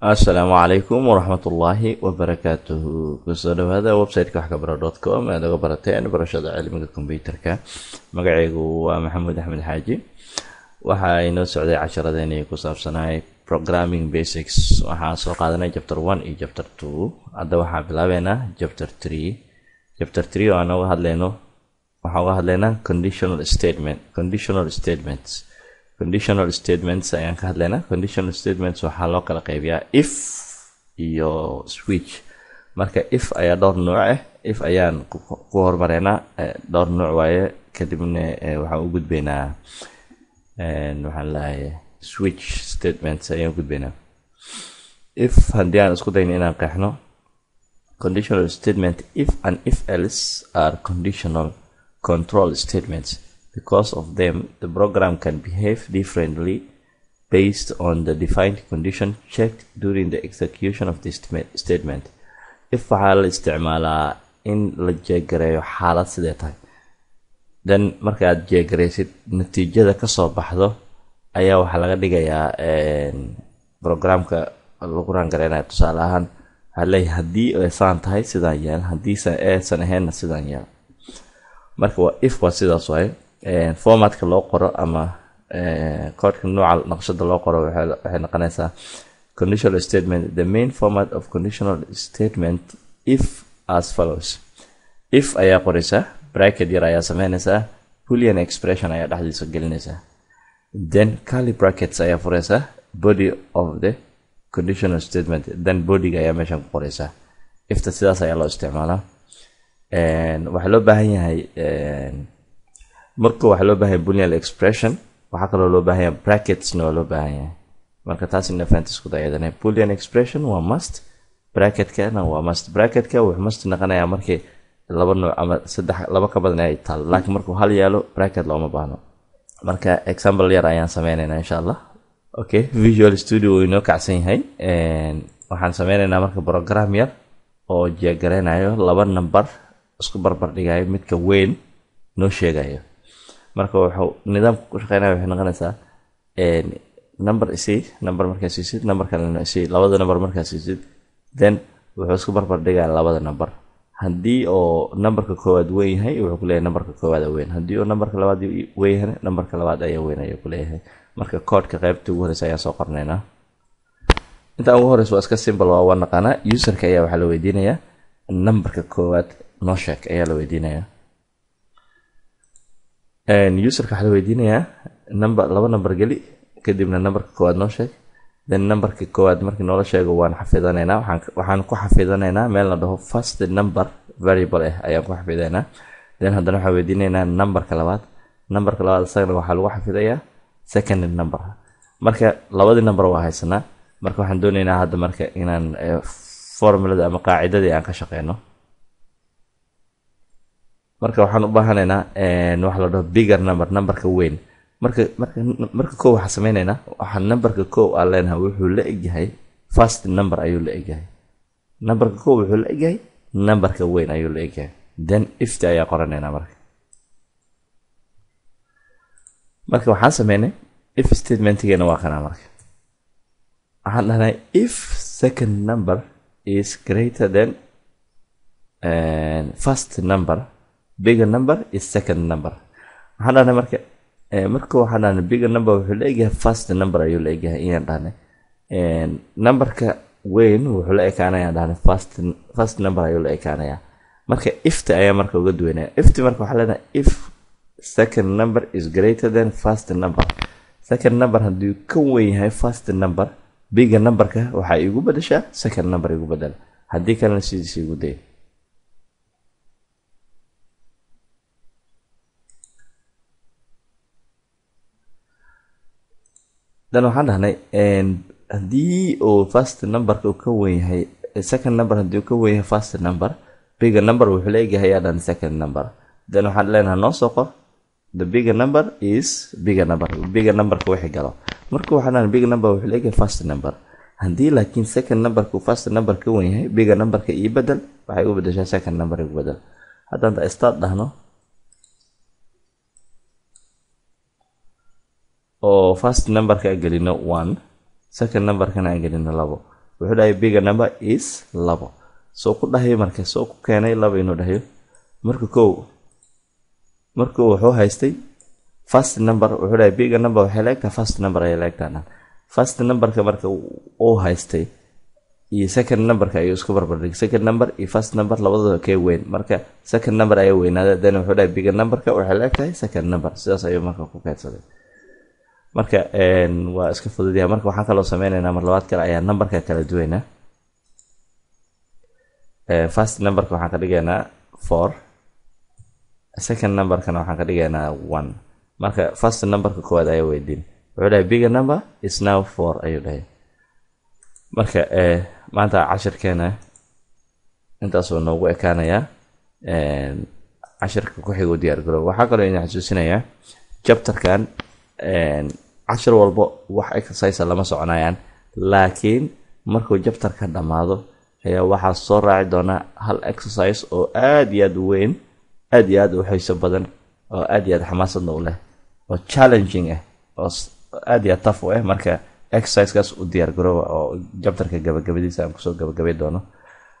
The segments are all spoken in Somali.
assalaamu calaykum waraxmatullaahi wabarakaatuhu kusoo dhawaada websiteka waxkabara dot com aad uga barateen barashada cilmiga kombyuterka magacaygu waa maxamuud axmed xaaji waxaa inoo socday casharadeenii ku saabsanahay programming basics waxaan soo qaadanay jabter one iyo jabter two hadda waxaan bilaabeynaa jabter tree jabter tree oo aan uga hadleyno waxaan uga hadlaynaa conditional statement conditional statements conditional statements ayaan ka hadlaynaa conditional statements waxaa loo kala qeybiyaa if iyo switch marka if ayaa dhowr nuuc ah eh, if ayaan ku horumareynaa eh, dhowr nuuc waaye kadibna eh, waxaan u gudbeynaa waxaan lahay switch statements ayaan u gudbaynaa if haddii aan isku dayna inaan qeexno conditional statement if and if else are conditional control statements Because of them, the program can behave differently based on the defined condition checked during the execution of this statement if waxaa la isticmaalaa in la jeegareeyo xaalad sidee tahay then markaaad jeegareysid natiijada kasoo baxdo ayaa waxaa laga dhigayaa programka lagu raangareynaya tusaale ahaan waxaa haddii saan tahay sidaan yeelan haddii aysan ahaynna sidaan yeelan marka waa if waa sidaas waayo Eh, formatka loo qoro ama eh, koodhka nooca naqshada loo qoro waxay noqonaysaa conditional statement the main format of conditional statement if as follows if ayaa qoreysa bracket yar ayaa sameynaysaa boolean expression ayaa dhexdiisa gelinaysaa then carly brackets ayaa furaysaa body of the conditional statement then bodyga ayaa meeshan ku qoraysaa ifta sidaas ayaa loo isticmaalaa eh, waxaa loo baahan yahay marka waxaa loo baahan yahay expression waxaa kaloo loo baahan bracketsna waa loo baahan yahay marka taasina faantiskudayadanay boolean expression waa must bracketkana waa must bracketka wuxuu must noqonayaa markii laba nooc ama saddex laba ka badan ay taal laakiin markuu hal yaalo bracket looma baahno marka example yar ayaan sameynaynaa insha allah okay visual studio wuu inoo kacsan yahay waxaan sameynaynaa marka program yar oo jeegareynayo laba number isku barbar dhigayo midka weyn noo sheegayo marka wuxuu nidaamka ku shaqeynaya waxay noqonaysaa eh, number isid number markaad siisid number kalena isid labada number markaad siisid then wuxuu isku barbar dhigaa labada number haddii oo numberka koowaad weyn yahay wuxuu kuleeyahay numberka koowaad weyn haddii oo numberka labaad weyn yahay numberka labaad ayaa weyn ayuu kuleeyahay marka koodhka qaybta ugu horeysa ayaan soo qornaynaa inta ugu horeysa waa iska simbal waa waa naqaanaa userka ayaa waxaa la weydiinayaa numberka koowaad noo sheeg ayaa la weydiinayaa userka waxaa la weydiinayaa number laba number geli kadibna numberka koowaad noo sheeg then numberka koowaad markii noola sheego waan xafidanaynaa waxaan ku xafidanaynaa meel la dhaho first number variable ah ayaan ku xafidanaynaa then haddana waxaa weydiinaynaa numberka labaad numberka labaad isagana waxaa lagu xafidayaa second number marka labadii number waa haysanaa marka waxaan doonaynaa hadda marka inaan eh, formulada ama qaacidadii aan ka shaqeyno marka waxaan u baahanaynaa wax la dhaho bigger number numberka weyn marka marka marka koow waxaa sameynaynaa waxaa numberka koow aan leenahay wuxuu la egyahay first number ayuu la egyahay numberka koow wuxuu la egyahay numberka weyn ayuu la egyahay then ifty ayaa qoranaynaa marka marka waxaan sameynay if statementgeena waa kanaa marka waxaan dhahnay if second number is greater than first number bigger number is second number waxaan dhahnay marka eh, marka waxaan dhahnay bigger number wuxuu la first number ayuu la inaan dhahnay numberka weyn wuxuu la ekaanaya dhahnay first first number ayuu la ekaanaya marka ifta ayaa marka uga duwanaya ifti marka waxaa leedahay if second number is greater than first number second number hadduu ka weyn yahay first number bigger numberka waxaa igu bedashaa second number igu bedela haddii kalena sidiisa igu daya dan waxaan dhahnay haddii uu fast numberka ka wenyahay eh, second number haddii uu ka wenyahay fast number bigger number wuxuu leegahay aadhan second number then waxaan leenahay noo soo qor the bigger number is bigger number bigger numberka wixii galo marka waxaan dhahnay bigger number wuxuu leegahay fast number haddii laakiin second numberku fast number ka wenyahay bigger numberka ii bedel waxay u bedeshaa second number u bedel haddaan start dhahno oo first numberka aan gelino one second numberkana aan gelino labo wuxuu dhahay bigger number is labo soo ku dhahay marka soo ku keenay laba inuu dhahayo marka kow marka wuxuu haystay first number wuxuu dhahay bigger number waxay leegtahay first number ayay leegtahay first numberka marka uu haystay iyo second numberka ayuu isku barbardhigay second number iyo first number labadooda kee weyn marka second number ayaa weynaada then wuxuu dhahay bigger numberka waxay leegtahay second number sidaas ayuu marka ku keedsaday marka waa iska fududyaha marka waxaan kaloo sameyneynaa marlabaad kale ayaa numberka kala duweynaa first numberka waxaan ka dhigaynaa four second numberkana waxaan ka dhigaynaa one marka first numberka koowaad ayaa weydiin wuxuu dhahay bigger number is now four ayuu dhahay marka eh, maanta cashirkeena intaasuu noogu ekaanayaa cashirka ku xigu diyaargarow waxaa kaloo idin xasuusinayaa jabtarkan cashar walba wax exercisa lama soconayaan laakiin markuu jabtarka dhammaado ayaa waxaa soo raaci doonaa hal exercise oo aad iyo aad weyn aada iyo aada u xiiso badan oo aad iyo aad xamaasadna u leh oo challenging ah oo aad iyo aad taf u ah marka exercisekaas u diyaargarooba oo jabtarka gabagabadiisa aan kusoo gabagabay doono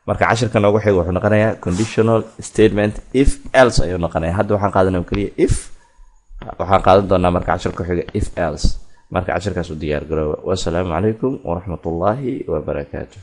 marka cashirka noogu xiga wuxuu noqonayaa conditional statement if else ayuu noqonaya hadda waxaan qaadanaya keliya if waxaan qaadan doonaa marka cashirka xiga if els marka cashirkaas u diyaar garoowa wasalaamu calaykum waraxmat waraxmatullaahi wabarakaatu